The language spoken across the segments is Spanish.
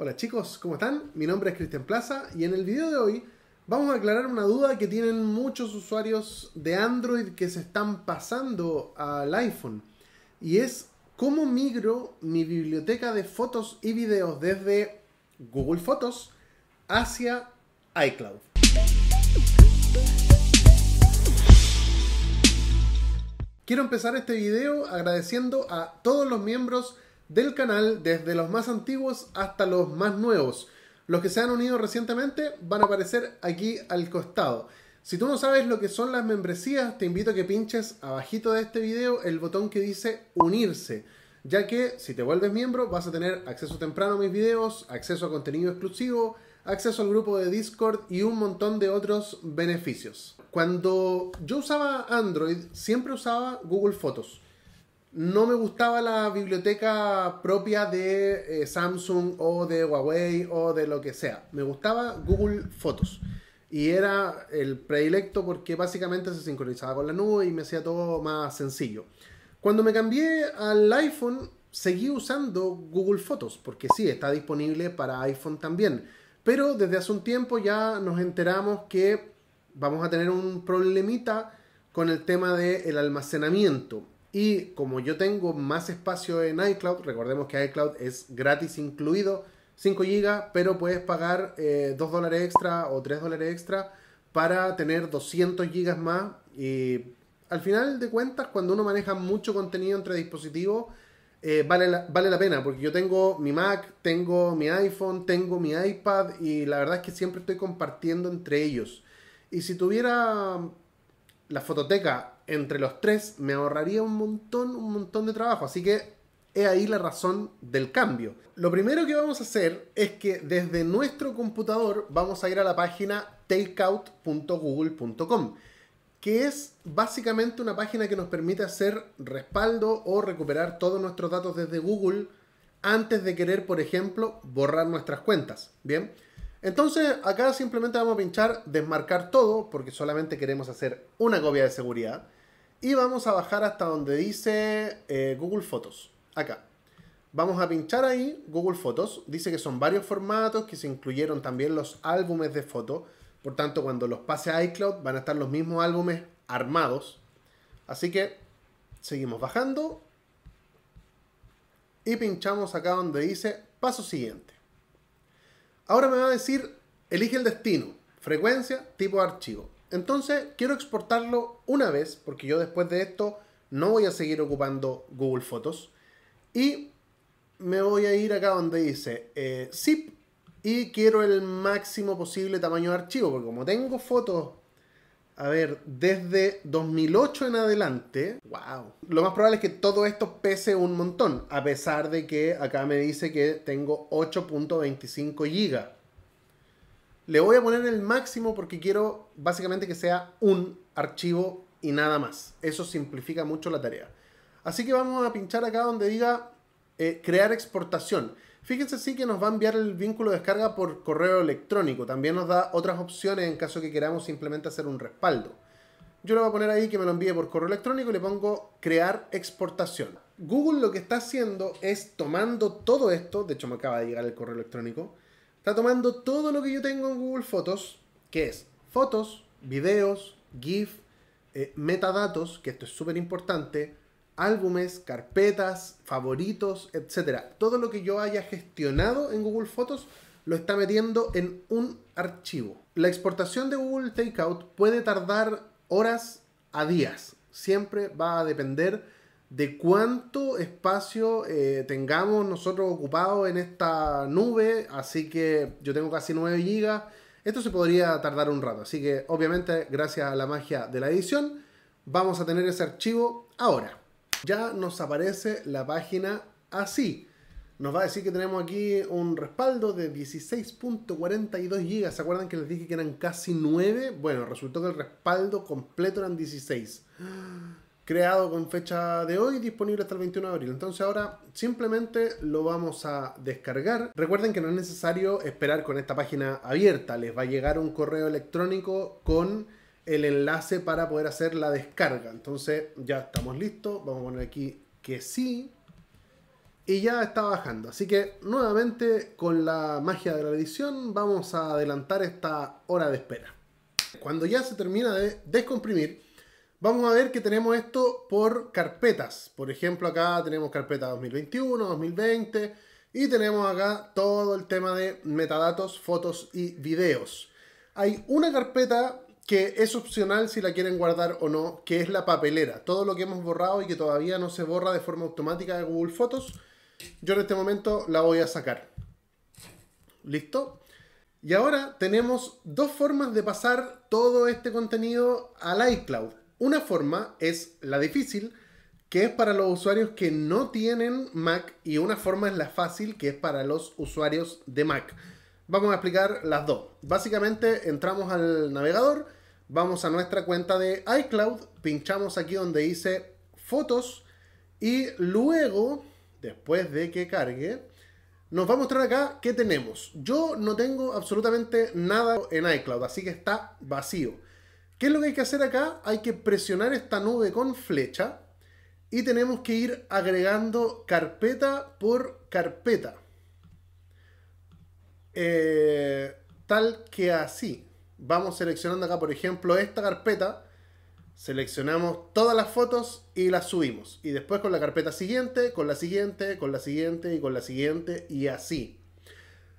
Hola chicos, ¿cómo están? Mi nombre es Cristian Plaza y en el video de hoy vamos a aclarar una duda que tienen muchos usuarios de Android que se están pasando al iPhone y es cómo migro mi biblioteca de fotos y videos desde Google Fotos hacia iCloud. Quiero empezar este video agradeciendo a todos los miembros del canal, desde los más antiguos hasta los más nuevos. Los que se han unido recientemente van a aparecer aquí al costado. Si tú no sabes lo que son las membresías, te invito a que pinches abajito de este video el botón que dice unirse, ya que si te vuelves miembro vas a tener acceso temprano a mis videos, acceso a contenido exclusivo, acceso al grupo de Discord y un montón de otros beneficios. Cuando yo usaba Android, siempre usaba Google Fotos no me gustaba la biblioteca propia de eh, Samsung o de Huawei o de lo que sea. Me gustaba Google Fotos. Y era el predilecto porque básicamente se sincronizaba con la nube y me hacía todo más sencillo. Cuando me cambié al iPhone, seguí usando Google Fotos, porque sí, está disponible para iPhone también. Pero desde hace un tiempo ya nos enteramos que vamos a tener un problemita con el tema del almacenamiento. Y como yo tengo más espacio en iCloud, recordemos que iCloud es gratis incluido, 5 GB, pero puedes pagar 2 eh, dólares extra o 3 dólares extra para tener 200 GB más. Y al final de cuentas, cuando uno maneja mucho contenido entre dispositivos, eh, vale, vale la pena, porque yo tengo mi Mac, tengo mi iPhone, tengo mi iPad y la verdad es que siempre estoy compartiendo entre ellos. Y si tuviera la fototeca entre los tres me ahorraría un montón, un montón de trabajo. Así que he ahí la razón del cambio. Lo primero que vamos a hacer es que desde nuestro computador vamos a ir a la página takeout.google.com, que es básicamente una página que nos permite hacer respaldo o recuperar todos nuestros datos desde Google antes de querer, por ejemplo, borrar nuestras cuentas. Bien. Entonces acá simplemente vamos a pinchar desmarcar todo porque solamente queremos hacer una copia de seguridad y vamos a bajar hasta donde dice eh, Google Fotos, acá. Vamos a pinchar ahí Google Fotos, dice que son varios formatos, que se incluyeron también los álbumes de fotos, por tanto cuando los pase a iCloud van a estar los mismos álbumes armados. Así que seguimos bajando y pinchamos acá donde dice paso siguiente. Ahora me va a decir, elige el destino, frecuencia, tipo de archivo. Entonces quiero exportarlo una vez, porque yo después de esto no voy a seguir ocupando Google Fotos. Y me voy a ir acá donde dice eh, zip y quiero el máximo posible tamaño de archivo, porque como tengo fotos a ver, desde 2008 en adelante, wow. Lo más probable es que todo esto pese un montón, a pesar de que acá me dice que tengo 8.25 GB. Le voy a poner el máximo porque quiero básicamente que sea un archivo y nada más. Eso simplifica mucho la tarea. Así que vamos a pinchar acá donde diga eh, crear exportación. Fíjense sí que nos va a enviar el vínculo de descarga por correo electrónico. También nos da otras opciones en caso que queramos simplemente hacer un respaldo. Yo le voy a poner ahí que me lo envíe por correo electrónico y le pongo crear exportación. Google lo que está haciendo es tomando todo esto, de hecho me acaba de llegar el correo electrónico, está tomando todo lo que yo tengo en Google Fotos, que es fotos, videos, GIF, eh, metadatos, que esto es súper importante, álbumes, carpetas, favoritos, etc. Todo lo que yo haya gestionado en Google Fotos lo está metiendo en un archivo. La exportación de Google Takeout puede tardar horas a días. Siempre va a depender de cuánto espacio eh, tengamos nosotros ocupados en esta nube. Así que yo tengo casi 9 GB. Esto se podría tardar un rato. Así que obviamente gracias a la magia de la edición vamos a tener ese archivo ahora ya nos aparece la página así. Nos va a decir que tenemos aquí un respaldo de 16.42 GB. ¿Se acuerdan que les dije que eran casi 9? Bueno, resultó que el respaldo completo eran 16. Creado con fecha de hoy, disponible hasta el 21 de abril. Entonces ahora simplemente lo vamos a descargar. Recuerden que no es necesario esperar con esta página abierta. Les va a llegar un correo electrónico con el enlace para poder hacer la descarga. Entonces ya estamos listos. Vamos a poner aquí que sí. Y ya está bajando. Así que nuevamente con la magia de la edición vamos a adelantar esta hora de espera. Cuando ya se termina de descomprimir, vamos a ver que tenemos esto por carpetas. Por ejemplo, acá tenemos carpeta 2021, 2020 y tenemos acá todo el tema de metadatos, fotos y videos. Hay una carpeta que es opcional si la quieren guardar o no, que es la papelera. Todo lo que hemos borrado y que todavía no se borra de forma automática de Google Fotos, yo en este momento la voy a sacar. ¿Listo? Y ahora tenemos dos formas de pasar todo este contenido al iCloud. Una forma es la difícil, que es para los usuarios que no tienen Mac, y una forma es la fácil, que es para los usuarios de Mac. Vamos a explicar las dos. Básicamente entramos al navegador, vamos a nuestra cuenta de iCloud, pinchamos aquí donde dice fotos y luego, después de que cargue, nos va a mostrar acá qué tenemos. Yo no tengo absolutamente nada en iCloud, así que está vacío. ¿Qué es lo que hay que hacer acá? Hay que presionar esta nube con flecha y tenemos que ir agregando carpeta por carpeta. Eh, tal que así vamos seleccionando acá, por ejemplo, esta carpeta, seleccionamos todas las fotos y las subimos. Y después con la carpeta siguiente, con la siguiente, con la siguiente y con la siguiente y así.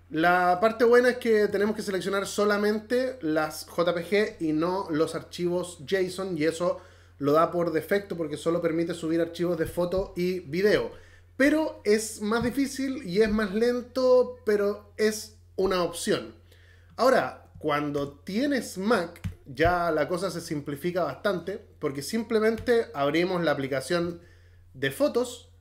La parte buena es que tenemos que seleccionar solamente las JPG y no los archivos JSON y eso lo da por defecto porque solo permite subir archivos de foto y video. Pero es más difícil y es más lento, pero es una opción. Ahora, cuando tienes Mac, ya la cosa se simplifica bastante porque simplemente abrimos la aplicación de fotos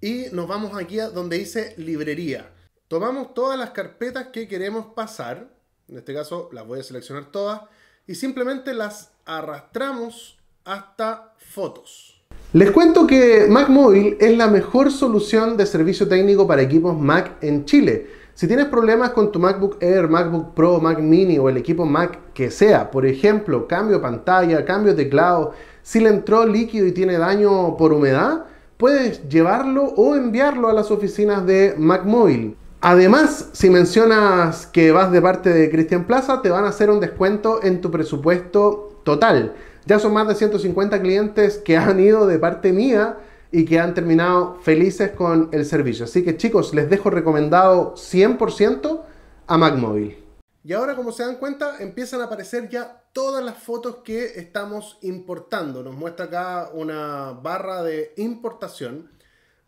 y nos vamos aquí a donde dice librería. Tomamos todas las carpetas que queremos pasar, en este caso las voy a seleccionar todas, y simplemente las arrastramos hasta fotos. Les cuento que Mac Mobile es la mejor solución de servicio técnico para equipos Mac en Chile. Si tienes problemas con tu MacBook Air, MacBook Pro, Mac Mini o el equipo Mac que sea, por ejemplo, cambio de pantalla, cambio de teclado, si le entró líquido y tiene daño por humedad, puedes llevarlo o enviarlo a las oficinas de MacMobile. Además, si mencionas que vas de parte de Cristian Plaza, te van a hacer un descuento en tu presupuesto total. Ya son más de 150 clientes que han ido de parte mía y que han terminado felices con el servicio. Así que chicos, les dejo recomendado 100% a MacMobile. Y ahora, como se dan cuenta, empiezan a aparecer ya todas las fotos que estamos importando. Nos muestra acá una barra de importación,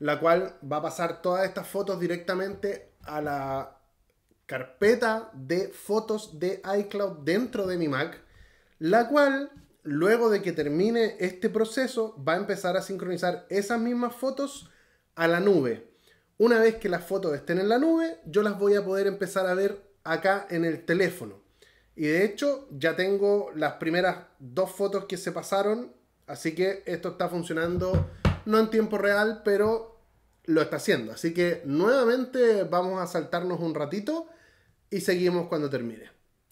la cual va a pasar todas estas fotos directamente a la carpeta de fotos de iCloud dentro de mi Mac, la cual luego de que termine este proceso, va a empezar a sincronizar esas mismas fotos a la nube. Una vez que las fotos estén en la nube, yo las voy a poder empezar a ver acá en el teléfono. Y de hecho, ya tengo las primeras dos fotos que se pasaron, así que esto está funcionando no en tiempo real, pero lo está haciendo. Así que nuevamente vamos a saltarnos un ratito y seguimos cuando termine.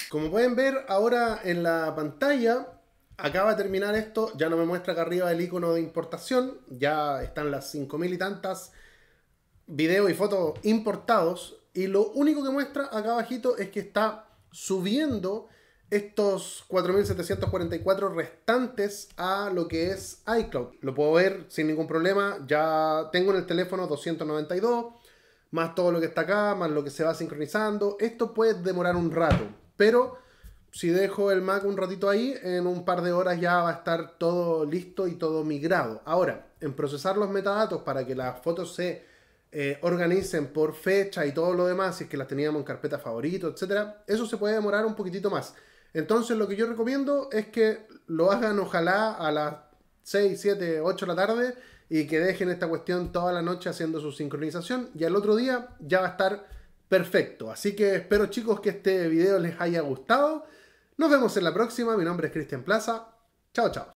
Como pueden ver ahora en la pantalla, Acaba de terminar esto, ya no me muestra acá arriba el icono de importación, ya están las 5000 y tantas videos y fotos importados y lo único que muestra acá abajito es que está subiendo estos 4.744 restantes a lo que es iCloud. Lo puedo ver sin ningún problema, ya tengo en el teléfono 292, más todo lo que está acá, más lo que se va sincronizando. Esto puede demorar un rato, pero si dejo el Mac un ratito ahí, en un par de horas ya va a estar todo listo y todo migrado. Ahora, en procesar los metadatos para que las fotos se eh, organicen por fecha y todo lo demás, si es que las teníamos en carpeta favorito, etcétera, eso se puede demorar un poquitito más. Entonces, lo que yo recomiendo es que lo hagan ojalá a las 6, 7, 8 de la tarde y que dejen esta cuestión toda la noche haciendo su sincronización y al otro día ya va a estar perfecto. Así que espero chicos que este video les haya gustado. Nos vemos en la próxima. Mi nombre es Cristian Plaza. Chao, chao.